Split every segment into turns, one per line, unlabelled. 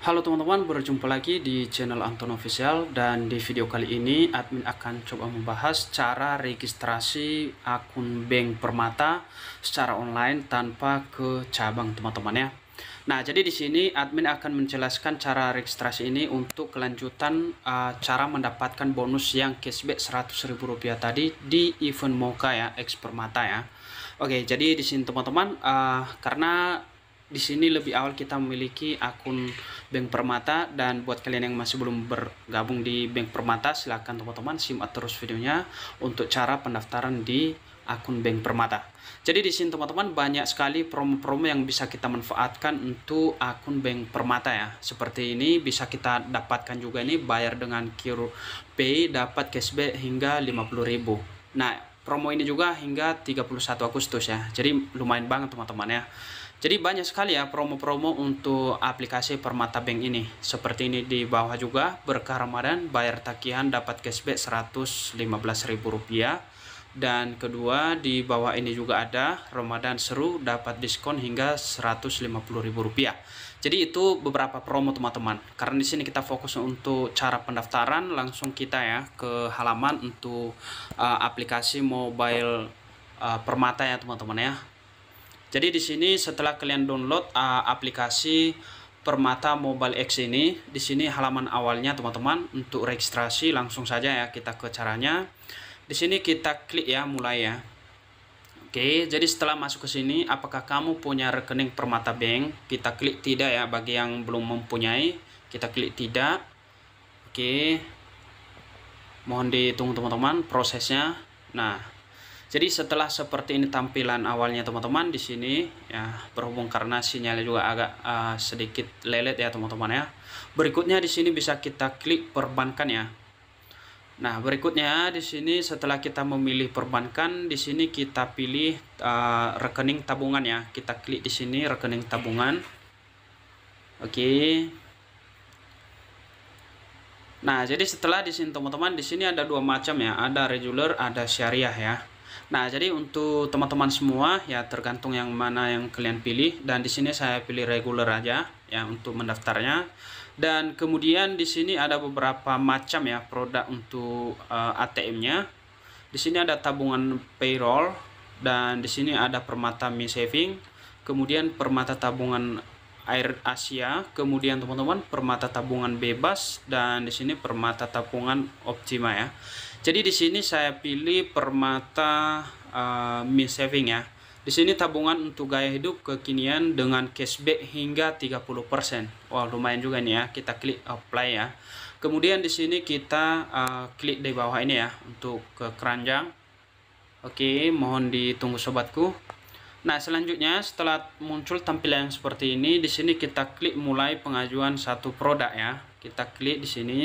Halo teman-teman, berjumpa lagi di channel Anton Official dan di video kali ini admin akan coba membahas cara registrasi akun bank Permata secara online tanpa ke cabang teman-teman ya. Nah, jadi di sini admin akan menjelaskan cara registrasi ini untuk kelanjutan uh, cara mendapatkan bonus yang cashback Rp100.000 tadi di event Moka ya, X Permata ya. Oke, jadi di sini teman-teman uh, karena di sini lebih awal kita memiliki akun Bank Permata dan buat kalian yang masih belum bergabung di Bank Permata silahkan teman-teman simak terus videonya untuk cara pendaftaran di akun Bank Permata. Jadi di sini teman-teman banyak sekali promo-promo yang bisa kita manfaatkan untuk akun Bank Permata ya. Seperti ini bisa kita dapatkan juga ini bayar dengan Pay dapat cashback hingga 50.000. Nah, promo ini juga hingga 31 Agustus ya. Jadi lumayan banget teman-teman ya. Jadi banyak sekali ya promo-promo untuk aplikasi Permata Bank ini. Seperti ini di bawah juga, berkah Ramadan bayar tagihan dapat cashback Rp115.000. Dan kedua di bawah ini juga ada Ramadan seru dapat diskon hingga Rp150.000. Jadi itu beberapa promo teman-teman. Karena di sini kita fokus untuk cara pendaftaran, langsung kita ya ke halaman untuk uh, aplikasi mobile uh, Permata ya teman-teman ya jadi di sini setelah kalian download uh, aplikasi Permata Mobile X ini, di sini halaman awalnya teman-teman untuk registrasi langsung saja ya kita ke caranya. Di sini kita klik ya mulai ya. Oke, jadi setelah masuk ke sini apakah kamu punya rekening Permata Bank? Kita klik tidak ya bagi yang belum mempunyai, kita klik tidak. Oke. Mohon ditunggu teman-teman prosesnya. Nah, jadi setelah seperti ini tampilan awalnya teman-teman di sini ya berhubung karena sinyalnya juga agak uh, sedikit lelet ya teman-teman ya. Berikutnya di sini bisa kita klik perbankan ya. Nah, berikutnya di sini setelah kita memilih perbankan di sini kita pilih uh, rekening tabungan ya. Kita klik di sini rekening tabungan. Oke. Okay. Nah, jadi setelah di sini teman-teman, di sini ada dua macam ya, ada regular, ada syariah ya. Nah, jadi untuk teman-teman semua ya tergantung yang mana yang kalian pilih dan di sini saya pilih reguler aja ya untuk mendaftarnya. Dan kemudian di sini ada beberapa macam ya produk untuk uh, eh, ATM-nya. Di sini ada tabungan payroll dan di sini ada permata mi saving, kemudian permata tabungan air Asia, kemudian teman-teman permata tabungan bebas dan di sini permata tabungan optima ya. Jadi di sini saya pilih permata uh, eh, mid saving ya. Di sini tabungan untuk gaya hidup kekinian dengan cashback hingga 30%. Wah, lumayan juga nih ya. Kita klik apply ya. Kemudian di sini kita uh, klik di bawah ini ya untuk ke keranjang. Oke, mohon ditunggu sobatku. Nah, selanjutnya setelah muncul tampilan seperti ini, di sini kita klik mulai pengajuan satu produk ya. Kita klik di sini.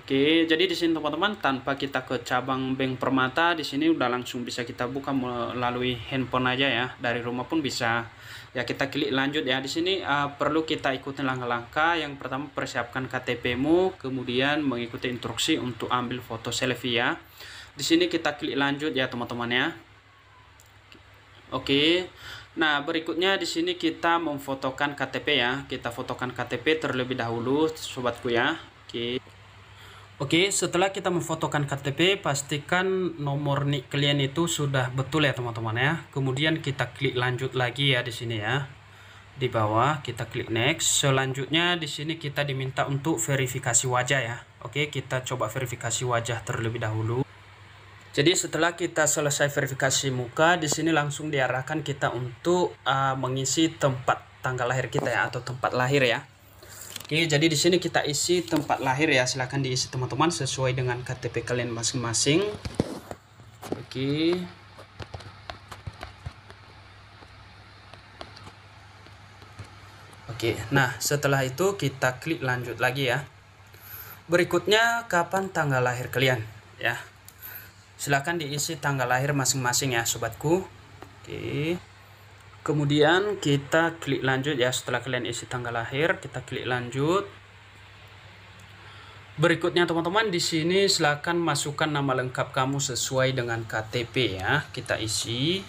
Oke, jadi di sini teman-teman tanpa kita ke cabang Bank Permata, di sini udah langsung bisa kita buka melalui handphone aja ya. Dari rumah pun bisa. Ya, kita klik lanjut ya. Di sini uh, perlu kita ikuti langkah-langkah. Yang pertama persiapkan KTP-mu, kemudian mengikuti instruksi untuk ambil foto selfie ya. Di sini kita klik lanjut ya, teman-teman ya. Oke. Nah, berikutnya di sini kita memfotokan KTP ya. Kita fotokan KTP terlebih dahulu, sobatku ya. Oke. Oke, setelah kita memfotokan KTP, pastikan nomor NIK kalian itu sudah betul ya, teman-teman ya. Kemudian kita klik lanjut lagi ya di sini ya. Di bawah kita klik next. Selanjutnya di sini kita diminta untuk verifikasi wajah ya. Oke, kita coba verifikasi wajah terlebih dahulu. Jadi setelah kita selesai verifikasi muka, di sini langsung diarahkan kita untuk uh, mengisi tempat tanggal lahir kita ya atau tempat lahir ya. Oke, jadi di sini kita isi tempat lahir ya. Silahkan diisi teman-teman sesuai dengan KTP kalian masing-masing. Oke. Oke, nah setelah itu kita klik lanjut lagi ya. Berikutnya kapan tanggal lahir kalian ya silahkan diisi tanggal lahir masing-masing ya sobatku oke kemudian kita klik lanjut ya setelah kalian isi tanggal lahir kita klik lanjut berikutnya teman-teman di sini silahkan masukkan nama lengkap kamu sesuai dengan KTP ya kita isi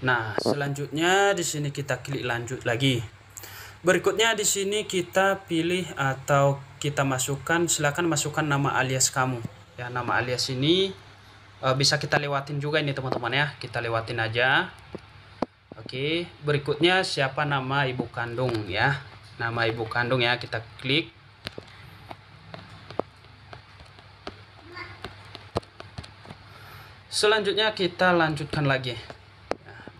nah selanjutnya di sini kita klik lanjut lagi Berikutnya di sini kita pilih atau kita masukkan silakan masukkan nama alias kamu. Ya, nama alias ini e, bisa kita lewatin juga ini teman-teman ya. Kita lewatin aja. Oke, berikutnya siapa nama ibu kandung ya. Nama ibu kandung ya kita klik. Selanjutnya kita lanjutkan lagi.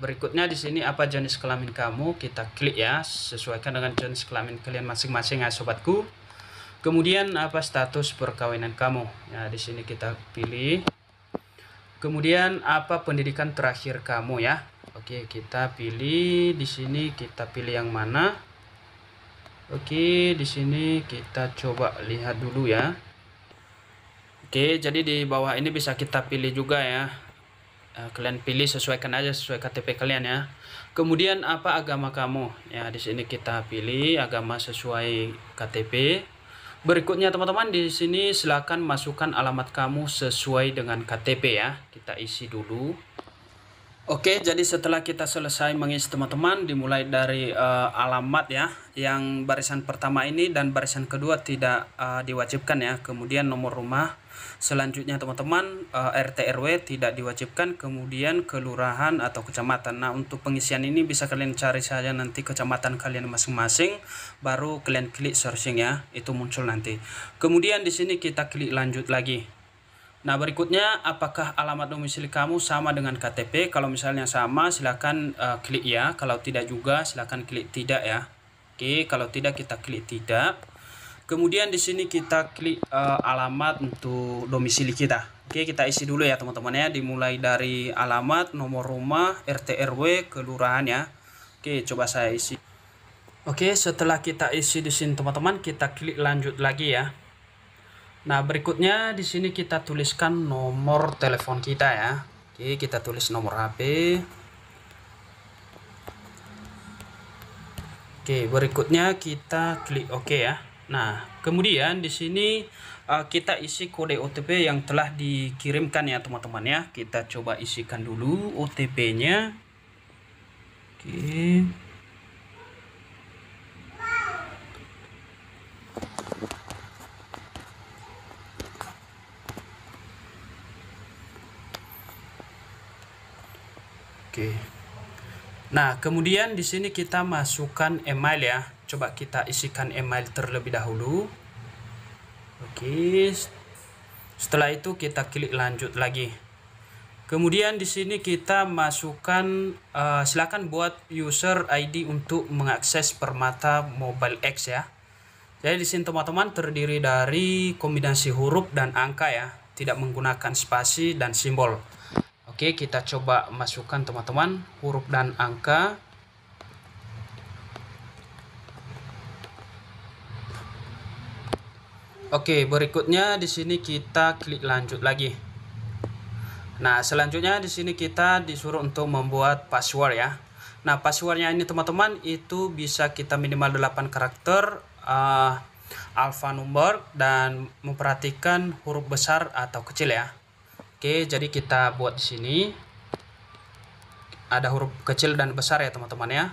Berikutnya di sini apa jenis kelamin kamu, kita klik ya, sesuaikan dengan jenis kelamin kalian masing-masing ya sobatku. Kemudian apa status perkawinan kamu? Ya, di sini kita pilih. Kemudian apa pendidikan terakhir kamu ya? Oke, kita pilih di sini kita pilih yang mana? Oke, di sini kita coba lihat dulu ya. Oke, jadi di bawah ini bisa kita pilih juga ya Eh, kalian pilih sesuaikan aja sesuai KTP kalian ya kemudian apa agama kamu ya di sini kita pilih agama sesuai KTP berikutnya teman-teman di sini silahkan masukkan alamat kamu sesuai dengan KTP ya kita isi dulu Oke, jadi setelah kita selesai mengisi teman-teman, dimulai dari uh, alamat ya, yang barisan pertama ini dan barisan kedua tidak uh, diwajibkan ya. Kemudian nomor rumah, selanjutnya teman-teman uh, eh, RT RW tidak diwajibkan, kemudian kelurahan atau kecamatan. Nah untuk pengisian ini bisa kalian cari saja nanti kecamatan kalian masing-masing, baru kalian klik searching ya, itu muncul nanti. Kemudian di sini kita klik lanjut lagi. Nah, berikutnya apakah alamat domisili kamu sama dengan KTP? Kalau misalnya sama, silahkan uh, eh, klik ya. Kalau tidak juga, silahkan klik tidak ya. Oke, kalau tidak kita klik tidak. Kemudian di sini kita klik uh, alamat untuk domisili kita. Oke, kita isi dulu ya teman-teman ya. Dimulai dari alamat, nomor rumah, RT RW, kelurahan ya. Oke, coba saya isi. Oke, setelah kita isi di sini teman-teman, kita klik lanjut lagi ya. Nah, berikutnya di sini kita tuliskan nomor telepon kita ya. Oke, kita tulis nomor HP. Oke, berikutnya kita klik OK ya. Nah, kemudian di sini eh, kita isi kode OTP yang telah dikirimkan ya, teman-teman ya. Kita coba isikan dulu OTP-nya. Oke. Oke. Nah, kemudian di sini kita masukkan email ya. Coba kita isikan email terlebih dahulu. Oke. Setelah itu kita klik lanjut lagi. Kemudian di sini kita masukkan uh, silakan buat user ID untuk mengakses Permata Mobile X ya. Jadi di sini teman-teman terdiri dari kombinasi huruf dan angka ya, tidak menggunakan spasi dan simbol. Oke, kita coba masukkan teman-teman huruf dan angka. Oke, berikutnya di sini kita klik lanjut lagi. Nah, selanjutnya di sini kita disuruh untuk membuat password ya. Nah, passwordnya ini teman-teman itu bisa kita minimal 8 karakter uh, eh, alphanumeric dan memperhatikan huruf besar atau kecil ya. Oke, jadi kita buat di sini. Ada huruf kecil dan besar ya, teman-teman ya.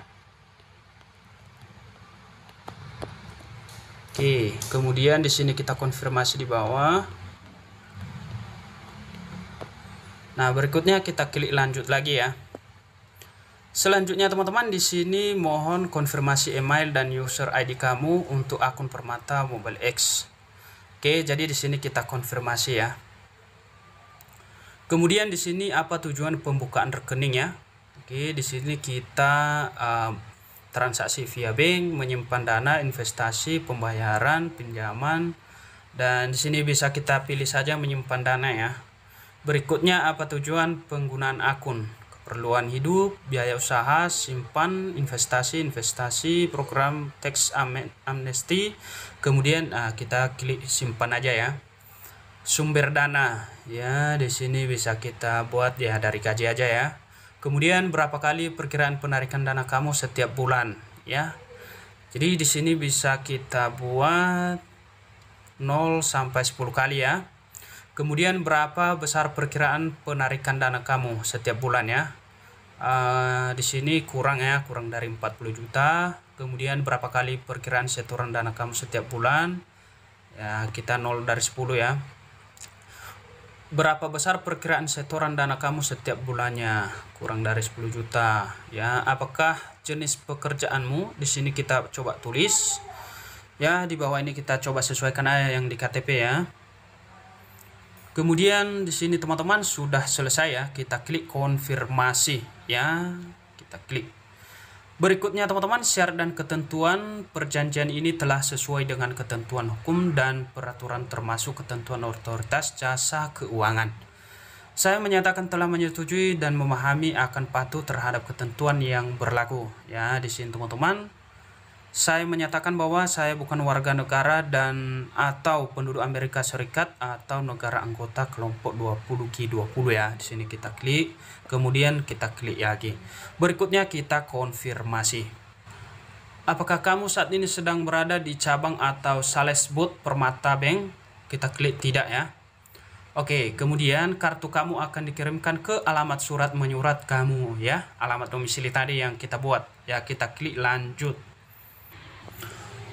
Oke, kemudian di sini kita konfirmasi di bawah. Nah, berikutnya kita klik lanjut lagi ya. Selanjutnya teman-teman di sini mohon konfirmasi email dan user ID kamu untuk akun Permata Mobile X. Oke, jadi di sini kita konfirmasi ya. Kemudian di sini apa tujuan pembukaan rekening ya? Oke, di sini kita uh, transaksi via bank, menyimpan dana, investasi, pembayaran, pinjaman, dan di sini bisa kita pilih saja menyimpan dana ya. Berikutnya apa tujuan penggunaan akun? Keperluan hidup, biaya usaha, simpan, investasi, investasi, program teks amnesti. Kemudian uh, kita klik simpan aja ya sumber dana ya di sini bisa kita buat ya dari gaji aja ya kemudian berapa kali perkiraan penarikan dana kamu setiap bulan ya jadi di sini bisa kita buat 0 sampai 10 kali ya kemudian berapa besar perkiraan penarikan dana kamu setiap bulan ya uh, di sini kurang ya kurang dari 40 juta kemudian berapa kali perkiraan setoran dana kamu setiap bulan ya kita 0 dari 10 ya Berapa besar perkiraan setoran dana kamu setiap bulannya? Kurang dari 10 juta. Ya, apakah jenis pekerjaanmu? Di sini kita coba tulis. Ya, di bawah ini kita coba sesuaikan aja yang di KTP ya. Kemudian di sini teman-teman sudah selesai ya, kita klik konfirmasi ya. Kita klik Berikutnya teman-teman, syarat dan ketentuan perjanjian ini telah sesuai dengan ketentuan hukum dan peraturan termasuk ketentuan otoritas jasa keuangan. Saya menyatakan telah menyetujui dan memahami akan patuh terhadap ketentuan yang berlaku. Ya, di sini teman-teman, saya menyatakan bahwa saya bukan warga negara dan atau penduduk Amerika Serikat atau negara anggota kelompok 20 G20 ya. Di sini kita klik, kemudian kita klik lagi. Berikutnya kita konfirmasi. Apakah kamu saat ini sedang berada di cabang atau sales booth Permata Bank? Kita klik tidak ya. Oke, kemudian kartu kamu akan dikirimkan ke alamat surat menyurat kamu ya, alamat domisili tadi yang kita buat. Ya, kita klik lanjut.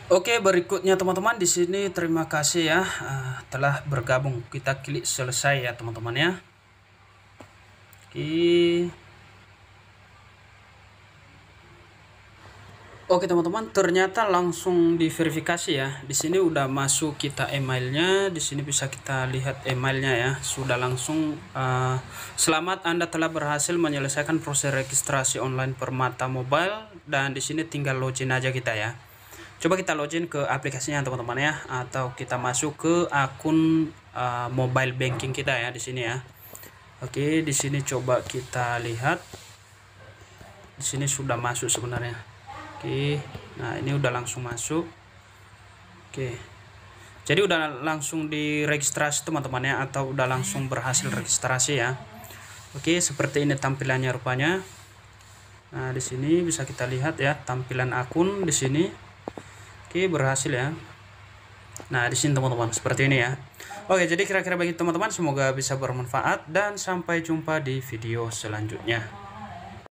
Oke, berikutnya teman-teman di sini terima kasih ya uh, telah bergabung. Kita klik selesai ya teman-teman ya. Oke. Oke teman-teman, ternyata langsung diverifikasi ya. Di sini udah masuk kita emailnya. Di sini bisa kita lihat emailnya ya. Sudah langsung. Uh, selamat Anda telah berhasil menyelesaikan proses registrasi online Permata Mobile dan di sini tinggal login aja kita ya coba kita login ke aplikasinya teman-teman ya atau kita masuk ke akun uh, mobile banking kita ya di sini ya oke di sini coba kita lihat di sini sudah masuk sebenarnya oke nah ini udah langsung masuk oke jadi udah langsung diregistrasi teman-teman ya atau udah langsung berhasil registrasi ya oke seperti ini tampilannya rupanya nah di sini bisa kita lihat ya tampilan akun di sini Oke berhasil ya Nah di sini teman-teman seperti ini ya Oke jadi kira-kira bagi teman-teman semoga bisa bermanfaat dan sampai jumpa di video selanjutnya